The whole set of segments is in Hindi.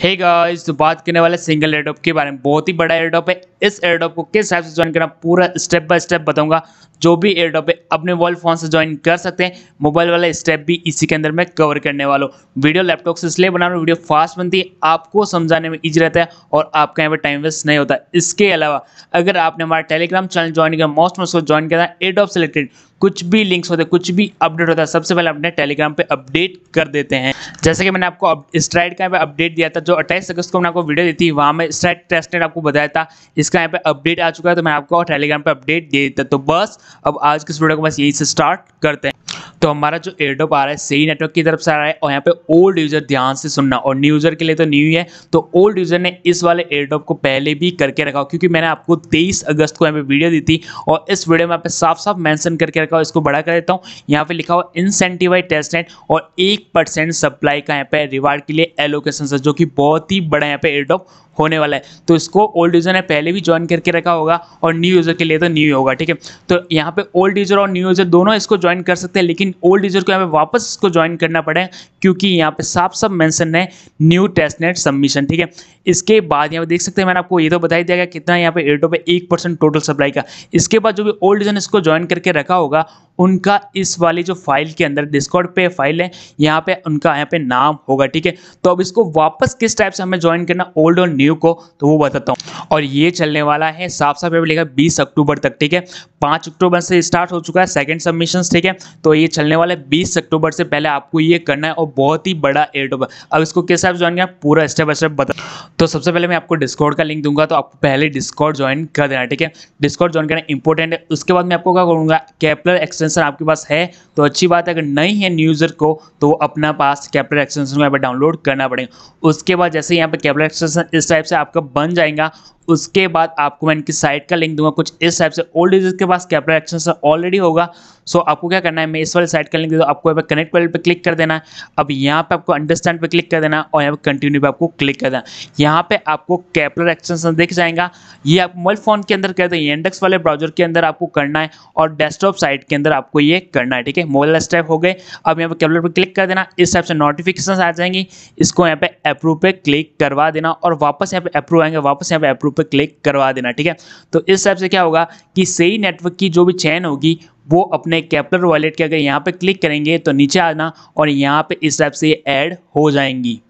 हे गाइस तो बात करने वाले सिंगल एयरडॉप के बारे में बहुत ही बड़ा एयरडॉप है इस एयरडॉप को किस हिसाब से ज्वाइन करना पूरा स्टेप बाय स्टेप बताऊंगा जो भी एयरडॉप है अपने मोबाइल फोन से ज्वाइन कर सकते हैं मोबाइल वाला स्टेप भी इसी के अंदर मैं कवर करने वाला हूँ वीडियो लैपटॉप से इसलिए बना रहा वीडियो फास्ट बनती है आपको समझाने में ईजी रहता है और आपका यहाँ पर टाइम वेस्ट नहीं होता इसके अलावा अगर आपने हमारा टेलीग्राम चैनल ज्वाइन किया मोस्ट मोस्ट ज्वाइन किया था एयरडॉप सेलेक्टेड कुछ भी लिंक्स होते कुछ भी अपडेट होता है सबसे पहले अपने टेलीग्राम पे अपडेट कर देते हैं जैसे कि मैंने आपको स्ट्राइड का अपडेट दिया था जो अट्ठाईस अगस्त को मैंने आपको वीडियो दी थी वहाँ में सेट टेस्ट आपको बताया था इसका यहाँ पे अपडेट आ चुका है तो मैं आपको टेलीग्राम पर अपडेट दे देता तो बस अब आज के इस वीडियो को बस यही से स्टार्ट करते हैं तो हमारा जो एयरडॉप आ रहा है सही नेटवर्क की तरफ से आ रहा है और यहाँ पे ओल्ड यूजर ध्यान से सुनना और न्यू यूजर के लिए तो न्यू ही है तो ओल्ड यूजर ने इस वाले एयरडॉप को पहले भी करके रखा क्योंकि मैंने आपको तेईस अगस्त को यहाँ पे वीडियो दी थी और इस वीडियो में आप साफ साफ मैंशन करके रखा इसको बड़ा कर देता हूँ यहाँ पे लिखा हुआ इंसेंटिवाइज टेस्टनेट और एक परसेंट सप्लाई का यहाँ पे रिवार्ड के लिए एलोकेशन से जो कि बहुत ही बड़ा यहाँ पे एयरडॉप होने वाला है तो इसको ओल्ड यूजर ने पहले भी ज्वाइन करके रखा होगा और न्यू यूजर के लिए तो न्यू होगा ठीक है तो यहाँ पे ओल्ड यूजर और न्यू यूजर दोनों इसको ज्वाइन कर सकते हैं लेकिन लेकिन ओल्ड यूजर को यहाँ पे वापस इसको ज्वाइन करना पड़े क्योंकि यहाँ पे साफ साफ मेंशन है न्यू टेस्टनेट सबमिशन ठीक है इसके बाद यहाँ पे देख सकते हैं मैंने आपको ये तो बताई दिया गया कितना यहाँ पे एटो पे एक परसेंट टोटल सप्लाई का इसके बाद जो भी ओल्ड यूजर इसको ज्वाइन करके रखा होगा उनका इस वाली जो फाइल के अंदर डिस्कॉर्ड पे फाइल है यहाँ पे उनका यहाँ पे नाम होगा ठीक है तो अब इसको वापस किस टाइप से हमें ज्वाइन करना ओल्ड और न्यू को तो वो बताता हूँ और ये चलने वाला है साफ साफ पेपर लिखा बीस अक्टूबर तक ठीक है पाँच अक्टूबर से स्टार्ट हो चुका है सेकेंड सबमिशन ठीक है तो ये चलने वाला है बीस अक्टूबर से पहले आपको ये करना है और बहुत ही बड़ा एड होगा अब इसको कैसे आप ज्वाइन किया पूरा स्टेप बाय स्टेप बता तो सबसे पहले मैं आपको डिस्काउंट का लिंक दूंगा तो आपको पहले डिस्काउंट ज्वाइन कर देना ठीक है डिस्काउंट ज्वाइन करना इंपॉर्टेंट है उसके बाद मैं आपको क्या करूँगा कैपलर एक्सटेंशन आपके पास है तो अच्छी बात है अगर नहीं है न्यूजर को तो अपना पास कैपलर एक्सटेंशन को यहाँ पर डाउनलोड करना पड़ेगा उसके बाद जैसे यहाँ पर कैपलर एक्सटेंशन इस टाइप से आपका बन जाएगा उसके बाद आपको मैं इनकी साइट का लिंक दूंगा कुछ इस टाइप से ओल्ड यूजर के पास कैपिटल एक्शन ऑलरेडी होगा सो so, आपको क्या करना है मैं इस वाले साइड कर लेंगे तो आपको यहाँ पर कनेक्ट वाले पे क्लिक कर देना है अब यहाँ पे आपको अंडरस्टैंड पे क्लिक कर देना और यहाँ पे कंटिन्यू पे आपको क्लिक कर देना है यहाँ पे आपको कैपलर एक्सटेंशन दिख जाएगा ये आप मोबाइल फ़ोन के अंदर कर दें इंडेक्स वाले ब्राउजर के अंदर आपको करना है और डेस्कटॉप साइट के अंदर आपको ये करना है ठीक है मोबाइल स्टेप हो गए अब यहाँ पर कैपलर पर क्लिक कर देना इस टाइप से नोटिफिकेशन आ जाएंगी इसको यहाँ पे अप्रूव पे क्लिक करवा देना और वापस यहाँ पे अप्रूव आएंगे वापस यहाँ पे अप्रूव पे क्लिक करवा देना ठीक है तो इस टाइप से क्या होगा कि सही नेटवर्क की जो भी चैन होगी वो अपने कैप्लर वॉलेट के अगर यहाँ पे क्लिक करेंगे तो नीचे आना और यहाँ पे इस टाइप से ऐड हो जाएंगी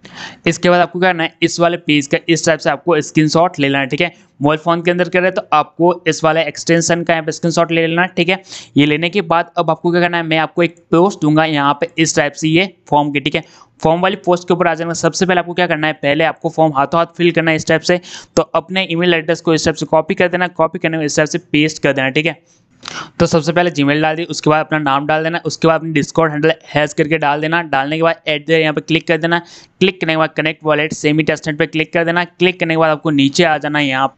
इसके बाद आपको करना है इस वाले पेज का इस टाइप से आपको स्क्रीनशॉट ले लेना है ठीक है मोबाइल फ़ोन के अंदर कर रहे हैं तो आपको इस वाले एक्सटेंशन का यहाँ पे शॉट ले लेना ठीक है ये लेने के बाद अब आपको क्या करना है मैं आपको एक पोस्ट दूंगा यहाँ पे इस टाइप से ये फॉर्म की ठीक है फॉर्म वाली पोस्ट के ऊपर आ जाएगा सबसे पहले आपको क्या करना है पहले आपको फॉर्म हाथों हाथ फिल करना है इस टाइप से तो अपने ईमेल एड्रेस को इस टाइप से कॉपी कर देना कॉपी करने में इस टाइप से पेस्ट कर देना ठीक है तो सबसे पहले जीमेल डाल दी उसके बाद अपना नाम डाल देना उसके बाद अपनी डिस्काउंट हैंडल हैज करके डाल देना डालने के बाद एट यहाँ पर क्लिक कर देना क्लिक करने के बाद कनेक्ट वॉलेट सेमी टेस्टेंट पर क्लिक कर देना क्लिक करने के बाद आपको नीचे आ जाना यहाँ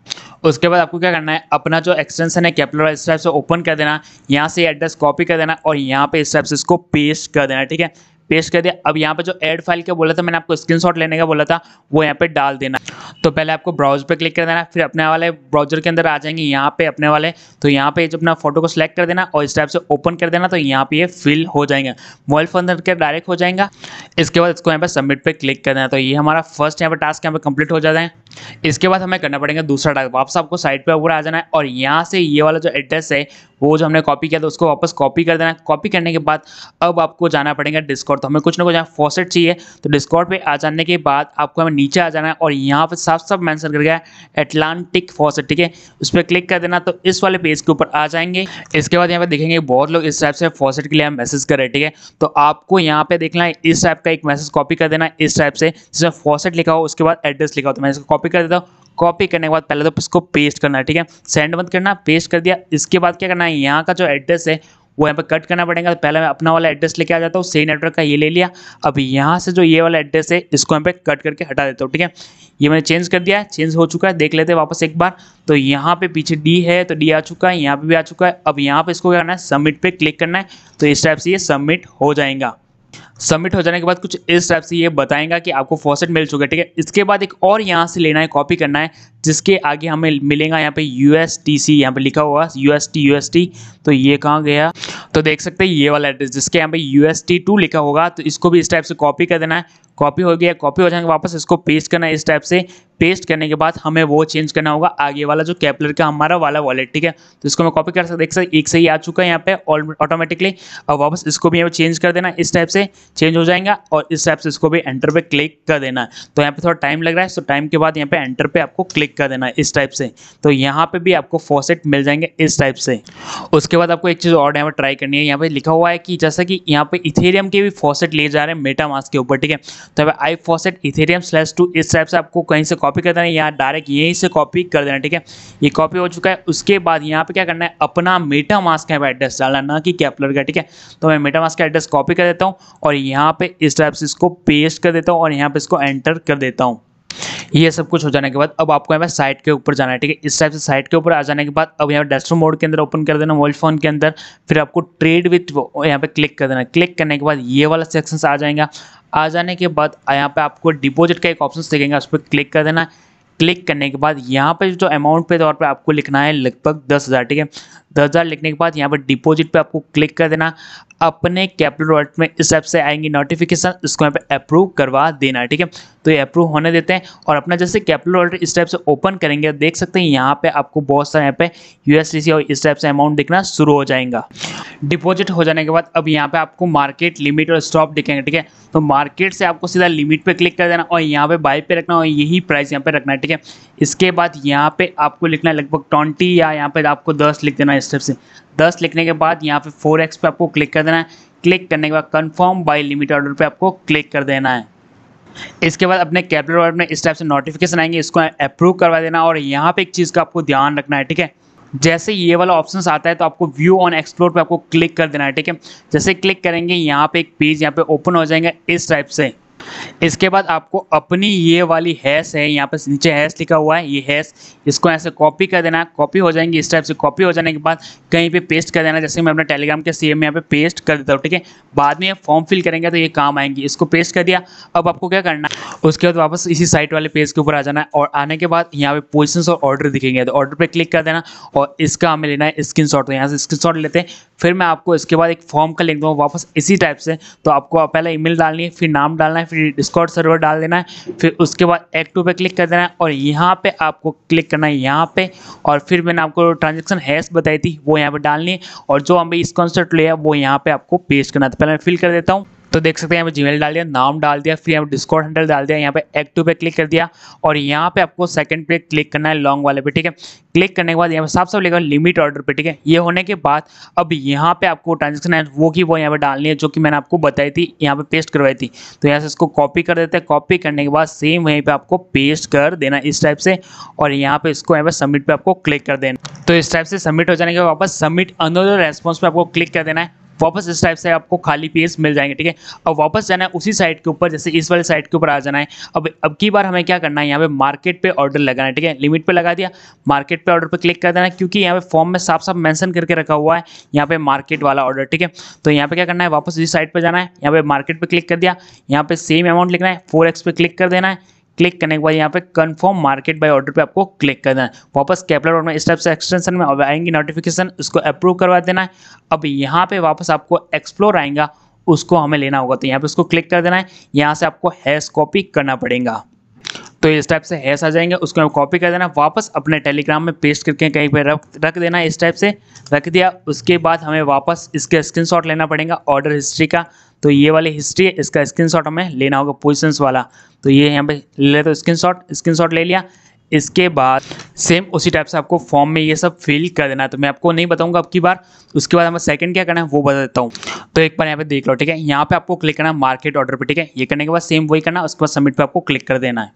उसके बाद आपको क्या करना है अपना जो एक्सटेंशन है कैपिटल इस टाइप से ओपन कर देना यहाँ से एड्रेस कॉपी कर देना और यहाँ पे इस टाइप से इसको पेस्ट कर देना ठीक है पेस्ट कर दिया अब यहाँ पे जो एड फाइल का बोला था मैंने आपको स्क्रीनशॉट लेने का बोला था वो यहाँ पे डाल देना तो पहले आपको ब्राउज पर क्लिक कर देना फिर अपने वाले ब्राउजर के अंदर आ जाएंगे यहाँ पे अपने वाले तो यहाँ पे जो अपना फोटो को सिलेक्ट कर देना और इस टाइप से ओपन कर देना तो यहाँ पे ये फिल हो जाएंगे मोबाइल फोन के डायरेक्ट हो जाएगा इसके बाद इसको यहाँ पर सबमिट पर क्लिक कर देना तो ये हमारा फर्स्ट यहाँ पर टास्क यहाँ पे कंप्लीट हो जाता है इसके बाद हमें करना पड़ेगा दूसरा टास्क वापस आपको साइट पे ऊपर आ जाना है और यहाँ से ये वाला जो एड्रेस है वो जो हमने कॉपी किया था उसको वापस कॉपी कर देना है कॉपी करने के बाद अब आपको जाना पड़ेगा डिस्कॉर्ड तो हमें कुछ ना कुछ यहाँ फॉसेट चाहिए तो डिस्कॉर्ड पे आ जाने के बाद आपको हमें नीचे आ जाना है और यहाँ पर साफ साफ मैंसन कर गया एटलांटिक फॉसेट ठीक है उस पर क्लिक कर देना तो इस वाले पेज के ऊपर आ जाएंगे इसके बाद यहाँ पर देखेंगे बहुत लोग इस टाइप से फॉसेट के लिए हम मैसेज कर रहे हैं ठीक है तो आपको यहाँ पे देखना है इस टाइप का एक मैसेज कॉपी कर देना इस टाइप से जिसमें फॉसेट लिखा हो उसके बाद एड्रेस लिखा हो तो मैं इसको कॉपी कॉपी कर देता हूँ कॉपी करने के बाद पहले तो इसको पेस्ट करना है ठीक है सेंड मत करना पेस्ट कर दिया इसके बाद क्या करना है यहाँ का जो एड्रेस है वो यहाँ पर कट करना पड़ेगा तो पहले मैं अपना वाला एड्रेस लेके आ जाता हूँ सही नेटवर्क का ये ले लिया अब यहाँ से जो ये वाला एड्रेस है इसको यहाँ पे कट करके हटा देता हूँ ठीक है ये मैंने चेंज कर दिया है चेंज हो चुका है देख लेते हैं वापस एक बार तो यहाँ पे पीछे डी है तो डी आ चुका है यहाँ पर भी आ चुका है अब यहाँ पे इसको क्या करना है सबमिट पर क्लिक करना है तो इस टाइप से ये सबमिट हो जाएगा सबमिट हो जाने के बाद कुछ इस टाइप से ये बताएंगा कि आपको फॉसेट मिल चुका है ठीक है इसके बाद एक और यहाँ से लेना है कॉपी करना है जिसके आगे हमें मिलेगा यहाँ पे यू एस टी सी यहाँ पर लिखा हुआ U S T U S T तो ये कहाँ गया तो देख सकते हैं ये वाला एड्रेस जिसके यहाँ पे यू एस टी टू लिखा होगा तो इसको भी इस टाइप से कॉपी कर देना है कॉपी हो गया कॉपी हो जाएंगे वापस इसको पेस्ट करना है इस टाइप से पेस्ट करने के बाद हमें वो चेंज करना होगा आगे वाला जो कैपलर का हमारा वाला वॉलेट ठीक है तो इसको मैं कॉपी कर सकता देख सकते एक सही आ चुका है यहाँ पे ऑटोमेटिकली और वापस इसको भी यहाँ चेंज कर देना इस टाइप से चेंज हो जाएगा और इस टाइप से इसको भी एंटर पे क्लिक कर देना तो यहाँ पे थोड़ा टाइम लग रहा है तो टाइम के बाद यहाँ पे एंटर पे आपको क्लिक कर देना इस टाइप से तो यहाँ पे भी आपको फॉसेट मिल जाएंगे इस टाइप से उसके बाद आपको एक चीज़ और यहाँ पर ट्राई करनी है यहाँ पे लिखा हुआ है कि जैसा कि यहाँ पे इथेरियम के भी फॉसेट ले जा रहे हैं मेटा मास्क के ऊपर ठीक है तो I faucet Ethereum slash to इस टाइप से आपको कहीं से कॉपी कर देना है यहाँ डायरेक्ट यहीं से कॉपी कर देना ठीक है ये कॉपी हो चुका है उसके बाद यहाँ पे क्या करना है अपना मेटा मास्क का एड्रेस डालना ना कि कैपलर का ठीक है तो मैं मेटा मास्क का एड्रेस कॉपी कर देता हूँ और यहाँ पे इस टाइप से इसको पेस्ट कर देता हूँ और यहाँ पे इसको एंटर कर देता हूँ ये सब कुछ हो जाने के बाद अब आपको यहाँ पे साइट के ऊपर जाना है ठीक है इस टाइप से साइट के ऊपर आ जाने के बाद अब यहाँ पे डेस्टो मोड के अंदर ओपन कर देना मोबाइल फोन के अंदर फिर आपको ट्रेड विथ यहाँ पे क्लिक कर देना क्लिक करने के बाद ये वाला सेक्शन आ जाएगा आ जाने के बाद यहाँ पे आपको डिपॉजिट का एक ऑप्शन देखेंगे उस पर क्लिक कर देना क्लिक करने के बाद यहाँ पे जो अमाउंट पे तौर पे आपको लिखना है लगभग दस हज़ार ठीक है दस हज़ार लिखने के बाद यहाँ पर डिपॉजिट पे आपको क्लिक कर देना अपने कैपिटल वॉलेट में इस ऐप से आएंगी नोटिफिकेशन इसको यहाँ पे अप्रूव करवा देना ठीक है तो ये अप्रूव होने देते हैं और अपना जैसे कैपिटल वॉलेट इस टाइप से ओपन करेंगे देख सकते हैं यहाँ पे आपको बहुत सारे यहाँ पे यूएसडीसी और इस टाइप से अमाउंट दिखना शुरू हो जाएगा डिपॉजिट हो जाने के बाद अब यहाँ पे आपको मार्केट लिमिट और स्टॉप दिखेंगे ठीक है तो मार्केट से आपको सीधा लिमिट पे क्लिक कर देना और यहाँ पे बाई पे रखना और यही प्राइस यहाँ पे रखना है ठीक है इसके बाद यहाँ पे आपको लिखना है लगभग ट्वेंटी या यहाँ पे आपको दस लिख देना है इस टाइप से दस लिखने के बाद यहाँ पे फोर एक्स पे आपको क्लिक कर देना है क्लिक करने के बाद कन्फर्म बाई लिमिट ऑर्डर पर आपको क्लिक कर देना है इसके बाद अपने कैपिटल वर्ड में इस टाइप से नोटिफिकेशन आएंगे इसको अप्रूव करवा देना और यहाँ पे एक चीज़ का आपको ध्यान रखना है ठीक है जैसे ये वाला ऑप्शन आता है तो आपको व्यू ऑन एक्सप्लोर पे आपको क्लिक कर देना है ठीक है जैसे क्लिक करेंगे यहाँ पे एक पेज यहाँ पे ओपन हो जाएगा इस टाइप से इसके बाद आपको अपनी ये वाली हैश है यहाँ पे नीचे हैश लिखा हुआ है ये हैश इसको ऐसे कॉपी कर देना कॉपी हो जाएंगे इस टाइप से कॉपी हो जाने के बाद कहीं पे पेस्ट कर देना जैसे मैं अपने टेलीग्राम के सीएम में यहाँ पे पेस्ट कर देता हूँ ठीक है बाद में फॉर्म फिल करेंगे तो ये काम आएंगे इसको पेस्ट कर दिया अब आपको क्या करना है उसके बाद वापस इसी साइट वाले पेज के ऊपर आ जाना है और आने के बाद यहाँ पे पोजिशन और ऑर्डर दिखेंगे तो ऑर्डर पर क्लिक कर देना और इसका हमें लेना है स्क्रीन तो यहाँ से स्क्रीन लेते हैं फिर मैं आपको इसके बाद एक फॉर्म का लिख दूँगा वापस इसी टाइप से तो आपको पहले ई डालनी है फिर नाम डालना है है फिर डिस्कॉर्ड सर्वर डाल देना है फिर उसके बाद एक्ट टू पे क्लिक कर देना है और यहाँ पे आपको क्लिक करना है यहाँ पे और फिर मैंने आपको ट्रांजेक्शन हैश बताई थी वो यहाँ पे डालनी है और जो हमें इस कॉन्सेप्ट लिया वो यहाँ पे आपको पेस्ट करना था तो पहले मैं फिल कर देता हूँ तो देख सकते हैं यहाँ पे जीमेल डाल दिया नाम डाल दिया फिर यहाँ पे डिस्कॉर्ड हैंडल डाल दिया यहाँ पे एक्टिव पे क्लिक कर दिया और यहाँ पे आपको सेकंड पे क्लिक करना है लॉन्ग वाले पे ठीक है क्लिक करने के बाद यहाँ पे साफ साफ लिखा लिमिट ऑर्डर पे ठीक है ये होने के बाद अब यहाँ पे आपको ट्रांजेक्शन है वो की वो यहाँ पे डालनी है जो कि मैंने आपको बताई थी यहाँ पे पेस्ट करवाई थी तो यहाँ से इसको कॉपी कर देते हैं कॉपी करने के बाद सेम वहीं पर आपको पेस्ट कर देना इस टाइप से और यहाँ पे इसको यहाँ पे सबमिट पर आपको क्लिक कर देना तो इस टाइप से सबमिट हो जाने के बाद वापस सबमिट अनदर रेस्पॉन्स पर आपको क्लिक कर देना है वापस इस टाइप से आपको खाली पेज मिल जाएंगे ठीक है अब वापस जाना है उसी साइट के ऊपर जैसे इस वाले साइट के ऊपर आ जाना है अब अब की बार हमें क्या करना है यहाँ पे मार्केट पे ऑर्डर लगाना है ठीक है लिमिट पे लगा दिया मार्केट पे ऑर्डर पे क्लिक कर देना है क्योंकि यहाँ पे फॉर्म में साफ साफ मैंसन करके रखा हुआ है यहाँ पे मार्केट वाला ऑर्डर ठीक है तो यहाँ पे क्या करना है वापस इस साइट पर जाना है यहाँ पे मार्केट पर क्लिक कर दिया यहाँ पे सेम अमाउंट लिखना है फोर पे क्लिक कर देना है क्लिक करने के बाद यहाँ पे कंफर्म मार्केट बाय ऑर्डर पे आपको क्लिक कर देना है वापस कैपलर में इस टाइप से एक्सटेंशन में आएंगी नोटिफिकेशन उसको अप्रूव करवा देना है अब यहाँ पे वापस आपको एक्सप्लोर आएगा उसको हमें लेना होगा तो यहाँ पे उसको क्लिक कर देना है यहाँ से आपको हैश कॉपी करना पड़ेगा तो इस टाइप से हैश आ जाएंगे उसको कॉपी कर देना वापस अपने टेलीग्राम में पेस्ट करके कहीं पर रख रख देना इस टाइप से रख दिया उसके बाद हमें वापस इसके स्क्रीनशॉट लेना पड़ेगा ऑर्डर हिस्ट्री का तो ये वाली हिस्ट्री है इसका शॉट हमें लेना होगा पोजिशंस वाला तो ये यहाँ पे ले लेते तो स्क्रीन शॉट ले लिया इसके बाद सेम उसी टाइप से आपको फॉर्म में ये सब फिल कर देना है तो मैं आपको नहीं बताऊंगा अब की बार उसके बाद हमें सेकंड क्या करना है वो बता देता हूँ तो एक बार यहाँ पे देख लो ठीक है यहाँ पे आपको क्लिक करना है मार्केट ऑर्डर पे ठीक है ये करने के बाद सेम वही करना उसके बाद सबमिट पे आपको क्लिक कर देना है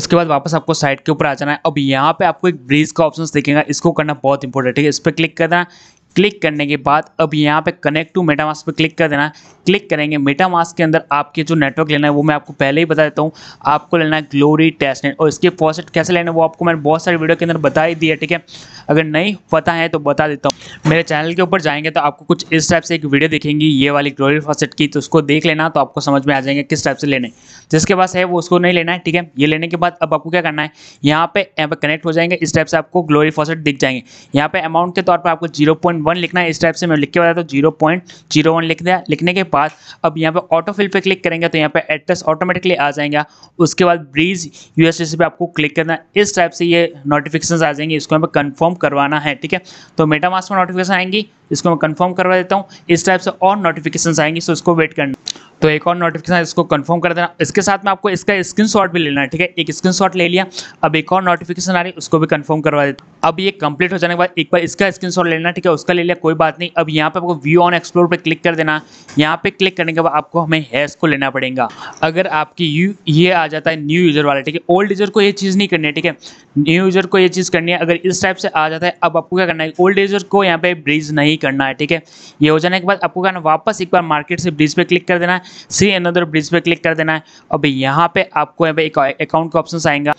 उसके बाद वापस आपको साइट के ऊपर आ जाना है अब यहाँ पे आपको एक ब्रीज का ऑप्शन देखेगा इसको करना बहुत इंपॉर्टेंट है इस पर क्लिक करना क्लिक करने के बाद अब यहाँ पे कनेक्ट टू मेटामास्क पे क्लिक कर देना क्लिक करेंगे मेटामास्क के अंदर आपके जो नेटवर्क लेना है वो मैं आपको पहले ही बता देता हूँ आपको लेना है ग्लोरी टेस्टनेट और इसके फॉसेट कैसे लेना है वो आपको मैंने बहुत सारे वीडियो के अंदर बता ही दिया ठीक है अगर नहीं पता है तो बता देता हूँ मेरे चैनल के ऊपर जाएंगे तो आपको कुछ इस टाइप से एक वीडियो देखेंगी ये वाली ग्लोरी फॉसेट की तो उसको देख लेना तो आपको समझ में आ जाएंगे किस टाइप से लेने जिसके पास है वो उसको नहीं लेना है ठीक है ये लेने के बाद अब आपको क्या करना है यहाँ पे यहाँ पर कनेक्ट हो जाएंगे इस टाइप से आपको ग्लोरी फॉसेट दिख जाएंगे यहाँ पे अमाउंट के तौर पर आपको जीरो पॉइंट वन लिखना है इस टाइप से मैं लिख के बताया तो जीरो पॉइंट जीरो वन लिख दिया लिखने के बाद अब यहाँ पे ऑटो फिल पे क्लिक करेंगे तो यहाँ पे एड्रेस ऑटोमेटिकली आ जाएगा उसके बाद ब्रीज यू पे आपको क्लिक करना है इस टाइप से ये नोटिफिकेशन आ जाएंगे इसको हमें कन्फर्म करवाना है ठीक है तो मेटामास में नोटिफिकेशन आएंगी इसको मैं कंफर्म करवा देता हूँ इस टाइप से और नोटिफिकेशन आएंगी सो इसको वेट करना तो एक और नोटिफिकेशन इसको कंफर्म कर देना इसके साथ में आपको इसका स्क्रीनशॉट भी लेना है ठीक है एक स्क्रीनशॉट ले लिया अब एक और नोटिफिकेशन आ रही है उसको भी कंफर्म करवा देता अब ये कंप्लीट हो जाने के बाद एक बार इसका स्क्रीनशॉट लेना ठीक है उसका ले लिया कोई बात नहीं अब यहाँ पे आपको व्यू ऑन एक्सप्लोर पर क्लिक कर देना यहाँ पे क्लिक करने के बाद आपको हमें हैस को लेना पड़ेगा अगर आपकी यू ये आ जाता है न्यू यूजर वाला ठीक है ओल्ड यूजर को ये चीज़ नहीं करनी है ठीक है न्यू यूजर को ये चीज़ करनी है अगर इस टाइप से आ जाता है अब आपको क्या करना है ओल्ड यूजर को यहाँ पे ब्रिज नहीं नहीं करना है ठीक है ये हो जाने के बाद आपको क्या वापस एक बार मार्केट से ब्रिज पे क्लिक कर देना है सी अनदर ब्रिज पे क्लिक कर देना है और भाई यहाँ पे आपको यहाँ पे एक अकाउंट का ऑप्शन आएगा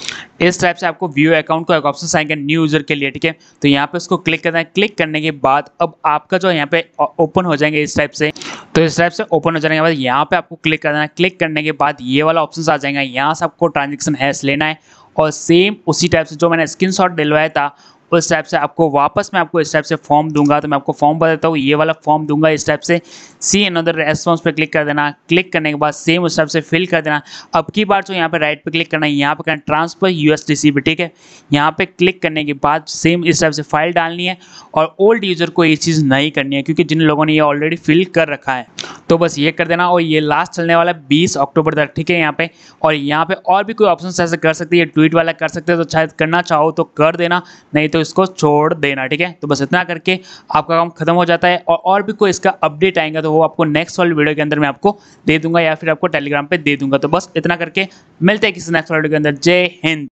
इस टाइप से आपको व्यू अकाउंट का एक ऑप्शन आएंगे न्यू यूजर के लिए ठीक है तो यहाँ पे उसको क्लिक करना है क्लिक करने के बाद अब आपका जो यहाँ पे ओपन हो जाएंगे इस टाइप से तो इस टाइप से ओपन हो जाने के बाद यहाँ पे आपको क्लिक करना है क्लिक करने के बाद ये वाला ऑप्शन आ जाएगा यहाँ से आपको ट्रांजेक्शन हैश लेना है और सेम उसी टाइप से जो मैंने स्क्रीन शॉट था उस टाइप से आपको वापस मैं आपको इस टाइप से फॉर्म दूंगा तो मैं आपको फॉर्म बताता हूँ ये वाला फॉर्म दूंगा इस टाइप से सी एन अदर रेस्पॉन्स पर क्लिक कर देना क्लिक करने के बाद सेम उस टाइप से फिल कर देना अब की बार जो यहाँ पर राइट पर क्लिक करना है यहाँ पर करना ट्रांसफर यू एस पे ठीक है यहाँ पर क्लिक करने के बाद सेम इस टाइप से फाइल डालनी है और ओल्ड यूजर को ये चीज़ नहीं करनी है क्योंकि जिन लोगों ने ये ऑलरेडी फिल कर रखा है तो बस ये कर देना और ये लास्ट चलने वाला है बीस अक्टूबर तक ठीक है यहाँ पे और यहाँ पे और भी कोई ऑप्शन ऐसे कर सकते हैं ट्वीट वाला कर सकते हैं तो शायद करना चाहो तो कर देना नहीं तो इसको छोड़ देना ठीक है तो बस इतना करके आपका काम खत्म हो जाता है और, और भी कोई इसका अपडेट आएगा तो वो आपको नेक्स्ट वाली वीडियो के अंदर मैं आपको दे दूंगा या फिर आपको टेलीग्राम पर दे दूंगा तो बस इतना करके मिलते हैं किसी नेक्स्ट वीडियो के अंदर जय हिंद